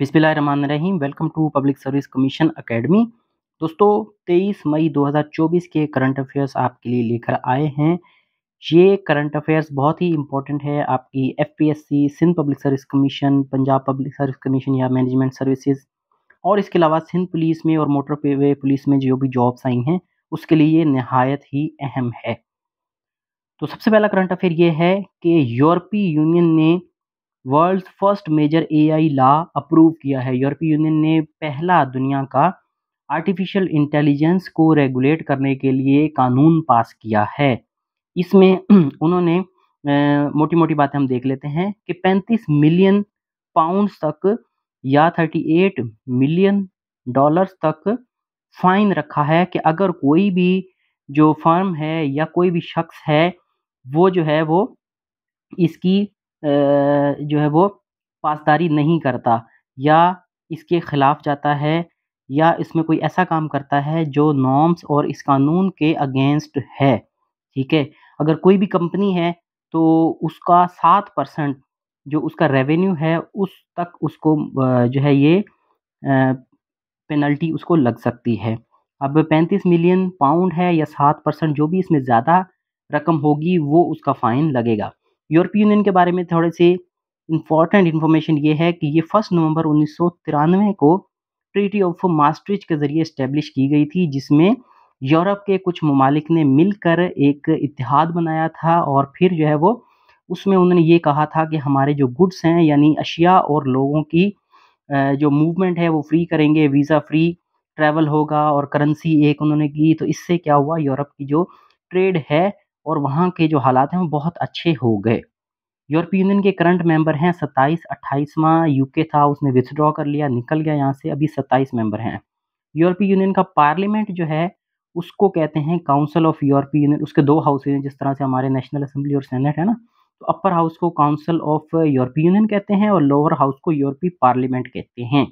Rahim welcome to public service commission academy दोस्तों 23 मई 2024 के current affairs आपके लिए लेकर आए हैं ये करंट अफेयर्स बहुत ही इंपॉर्टेंट है आपकी FPSC Sindh public service commission Punjab public service commission या मैनेजमेंट सर्विसेज और इसके अलावा सिंध पुलिस में और मोटर वे पुलिस में जो भी जॉब्स आई हैं उसके लिए ये नहायत ही अहम है तो सबसे पहला करंट अफेयर ये है कि यूरोपीय यूनियन ने world first major AI law approve किया है यूरोपीय यूनियन ने पहला दुनिया का आर्टिफिशियल इंटेलिजेंस को रेगुलेट करने के लिए कानून पास किया है इसमें उन्होंने मोटी मोटी बातें हम देख लेते हैं कि 35 मिलियन पाउंड तक या 38 मिलियन डॉलर्स तक फाइन रखा है कि अगर कोई भी जो फर्म है या कोई भी शख्स है वो जो है वो इसकी जो है वो पासदारी नहीं करता या इसके ख़िलाफ़ जाता है या इसमें कोई ऐसा काम करता है जो नॉर्म्स और इस कानून के अगेंस्ट है ठीक है अगर कोई भी कंपनी है तो उसका सात परसेंट जो उसका रेवेन्यू है उस तक उसको जो है ये पेनल्टी उसको लग सकती है अब पैंतीस मिलियन पाउंड है या सात परसेंट जो भी इसमें ज़्यादा रकम होगी वो उसका फ़ाइन लगेगा यूरोपीय यूनियन के बारे में थोड़े से इंपॉर्टेंट इन्फॉर्मेशन ये है कि ये फर्स्ट नवंबर उन्नीस को ट्रीटी ऑफ मास्ट्रिज के जरिए इस्टेब्लिश की गई थी जिसमें यूरोप के कुछ ममालिक ने मिलकर एक इतिहाद बनाया था और फिर जो है वो उसमें उन्होंने ये कहा था कि हमारे जो गुड्स हैं यानी अशिया और लोगों की जो मूवमेंट है वो फ्री करेंगे वीज़ा फ्री ट्रैवल होगा और करेंसी एक उन्होंने की तो इससे क्या हुआ यूरोप की जो ट्रेड है और वहाँ के जो हालात हैं वो बहुत अच्छे हो गए यूरोपीय यूनियन के करंट मेंबर हैं सत्ताईस अट्ठाईसवा यूके था उसने विथड्रॉ कर लिया निकल गया यहाँ से अभी सत्ताईस मेंबर हैं यूरोपीय यूनियन का पार्लियामेंट जो है उसको कहते हैं काउंसिल ऑफ यूरोपीय यूनियन उसके दो हाउस हैं जिस तरह से हमारे नेशनल असेंबली और सेनेट है ना तो अपर हाउस को काउंसिल ऑफ यूरोपीय यूनियन कहते हैं और लोअर हाउस को यूरोपीय पार्लियामेंट कहते हैं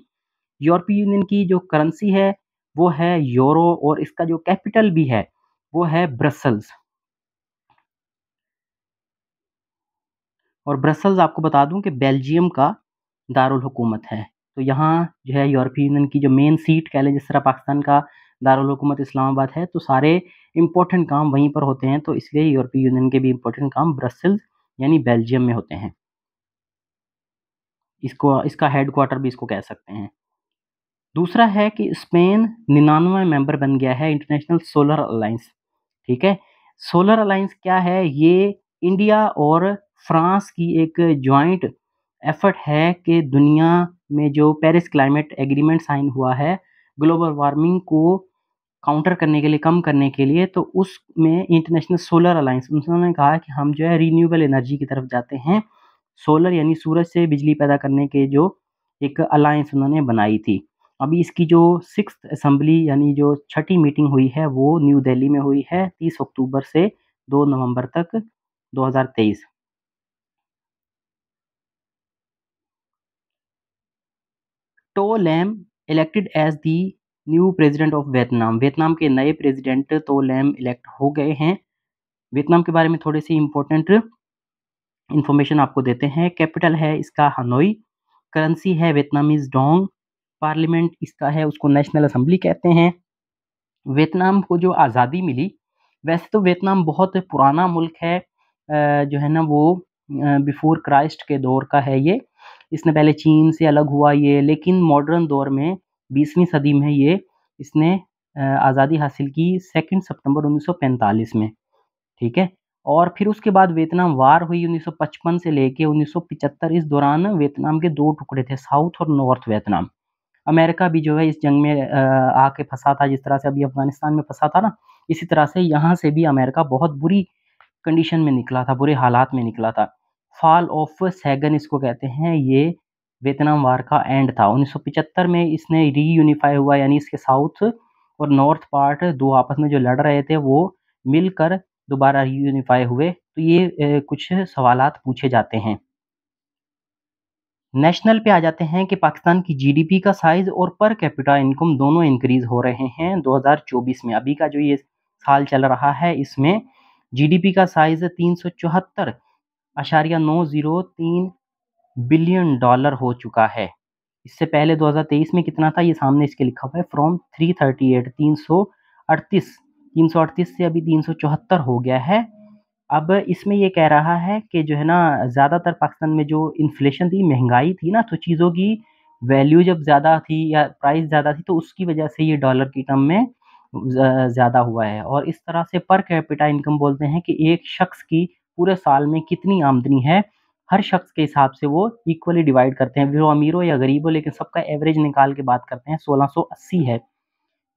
यूरोपीय यूनियन की जो करेंसी है वो है यूरो और इसका जो कैपिटल भी है वो है ब्रसल्स और ब्रसल्स आपको बता दूं कि बेल्जियम का दारुल हुकूमत है तो यहाँ जो है यूरोपीय यूनियन की जो मेन सीट कह लें जिस तरह पाकिस्तान का दारुल हुकूमत इस्लामाबाद है तो सारे इंपॉर्टेंट काम वहीं पर होते हैं तो इसलिए यूरोपीय यूनियन के भी इंपॉर्टेंट काम ब्रसल्स यानी बेल्जियम में होते हैं इसको इसका हेड क्वार्टर भी इसको कह सकते हैं दूसरा है कि स्पेन निन्यानवे मेंबर बन गया है इंटरनेशनल सोलर अलाइंस ठीक है सोलर अलाइंस क्या है ये इंडिया और फ्रांस की एक जॉइंट एफर्ट है कि दुनिया में जो पेरिस क्लाइमेट एग्रीमेंट साइन हुआ है ग्लोबल वार्मिंग को काउंटर करने के लिए कम करने के लिए तो उसमें इंटरनेशनल सोलर अलाइंस उन्होंने कहा कि हम जो है रीन्यूबल एनर्जी की तरफ जाते हैं सोलर यानी सूरज से बिजली पैदा करने के जो एक अलाइंस उन्होंने बनाई थी अभी इसकी जो सिक्स असम्बली यानी जो छठी मीटिंग हुई है वो न्यू दिल्ली में हुई है तीस अक्टूबर से दो नवंबर तक 2023 To Lam elected as the new president of Vietnam Vietnam के नए प्रेसिडेंट तो लैम इलेक्ट हो गए हैं वियतनाम के बारे में थोड़े सी इम्पोर्टेंट इंफॉर्मेशन आपको देते हैं कैपिटल है इसका हनोई करेंसी है वियतनामीज डोंग पार्लियामेंट इसका है उसको नेशनल असम्बली कहते हैं वियतनाम को जो आज़ादी मिली वैसे तो वियतनाम बहुत पुराना मुल्क है जो है ना वो बिफोर क्राइस्ट के दौर का है ये इसने पहले चीन से अलग हुआ ये लेकिन मॉडर्न दौर में बीसवीं सदी में ये इसने आज़ादी हासिल की सेकेंड सितंबर 1945 में ठीक है और फिर उसके बाद वियतनाम वार हुई 1955 से लेके 1975 इस दौरान वियतनाम के दो टुकड़े थे साउथ और नॉर्थ वियतनाम अमेरिका भी जो है इस जंग में आके फंसा था जिस तरह से अभी अफगानिस्तान में फंसा था ना इसी तरह से यहाँ से भी अमेरिका बहुत बुरी कंडीशन में निकला था बुरे हालात में निकला था फॉल ऑफ सैगन इसको कहते हैं ये वियतनाम वार का एंड था 1975 में इसने रीयूनिफाई हुआ यानी इसके साउथ और नॉर्थ पार्ट दो आपस में जो लड़ रहे थे वो मिलकर दोबारा रीयूनिफाई हुए तो ये कुछ सवाल पूछे जाते हैं नेशनल पे आ जाते हैं कि पाकिस्तान की जीडीपी का साइज और पर कैपिटा इनकम दोनों इंक्रीज हो रहे हैं 2024 में अभी का जो ये साल चल रहा है इसमें जीडीपी का साइज तीन अशारिया नौ ज़ीरो तीन बिलियन डॉलर हो चुका है इससे पहले 2023 में कितना था ये सामने इसके लिखा हुआ है फ्रॉम 338 338 338 से अभी 374 हो गया है अब इसमें ये कह रहा है कि जो है ना ज़्यादातर पाकिस्तान में जो इन्फ्लेशन थी महंगाई थी ना तो चीज़ों की वैल्यू जब ज़्यादा थी या प्राइस ज़्यादा थी तो उसकी वजह से ये डॉलर की टर्म में ज़्यादा हुआ है और इस तरह से पर कैपिटा इनकम बोलते हैं कि एक शख्स की पूरे साल में कितनी आमदनी है हर शख्स के हिसाब से वो इक्वली डिवाइड करते हैं वो अमीर हो या गरीब हो लेकिन सबका एवरेज निकाल के बात करते हैं 1680 है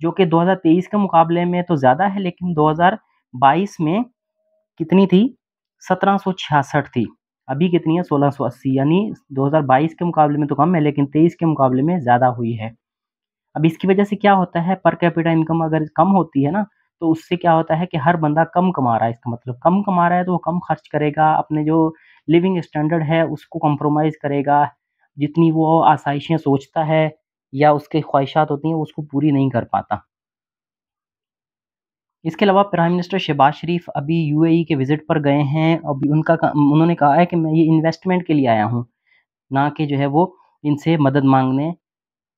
जो कि 2023 के मुकाबले में तो ज़्यादा है लेकिन 2022 में कितनी थी 1766 थी अभी कितनी है 1680 यानी 2022 के मुकाबले में तो कम है लेकिन 23 के मुकाबले में ज़्यादा हुई है अब इसकी वजह से क्या होता है पर कैपिटा इनकम अगर कम होती है ना तो उससे क्या होता है कि हर बंदा कम कमा रहा है इसका मतलब कम कमा रहा है तो वो कम खर्च करेगा अपने जो लिविंग स्टैंडर्ड है उसको कम्प्रोमाइज़ करेगा जितनी वो आसाइशें सोचता है या उसके ख्वाहिशात होती हैं उसको पूरी नहीं कर पाता इसके अलावा प्राइम मिनिस्टर शहबाज शरीफ अभी यूएई e के विज़िट पर गए हैं अभी उनका उन्होंने कहा है कि मैं ये इन्वेस्टमेंट के लिए आया हूँ ना कि जो है वो इनसे मदद मांगने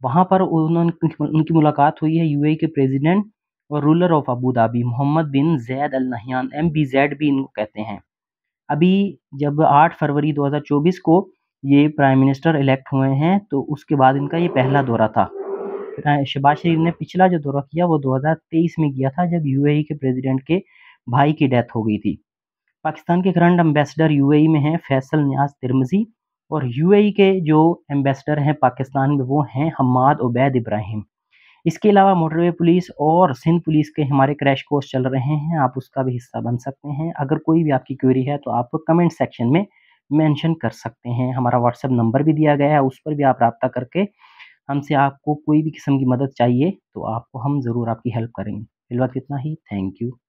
वहाँ पर उन्होंने उनकी मुलाकात हुई है यूएई e के प्रेसिडेंट और ruler of Abu Dhabi Mohammed bin Zayed Al Nahyan M B Z भी इनको कहते हैं अभी जब 8 फरवरी 2024 को ये प्राइम मिनिस्टर इलेक्ट हुए हैं तो उसके बाद इनका ये पहला दौरा था शहबाज शरीफ ने पिछला जो दौरा किया वो 2023 में किया था जब यू e के प्रेसिडेंट के भाई की डेथ हो गई थी पाकिस्तान के करंट एम्बेसडर यू में हैं फैसल न्याज तिरमजी और यू e के जो एम्बेसडर हैं पाकिस्तान में वो हैं हमाद उबैद इब्राहिम इसके अलावा मोटरवे पुलिस और सिंध पुलिस के हमारे क्रैश कोर्स चल रहे हैं आप उसका भी हिस्सा बन सकते हैं अगर कोई भी आपकी क्वेरी है तो आप कमेंट सेक्शन में मेंशन कर सकते हैं हमारा व्हाट्सएप नंबर भी दिया गया है उस पर भी आप रबता करके हमसे आपको कोई भी किस्म की मदद चाहिए तो आपको हम ज़रूर आपकी हेल्प करेंगे फिलहाल इतना ही थैंक यू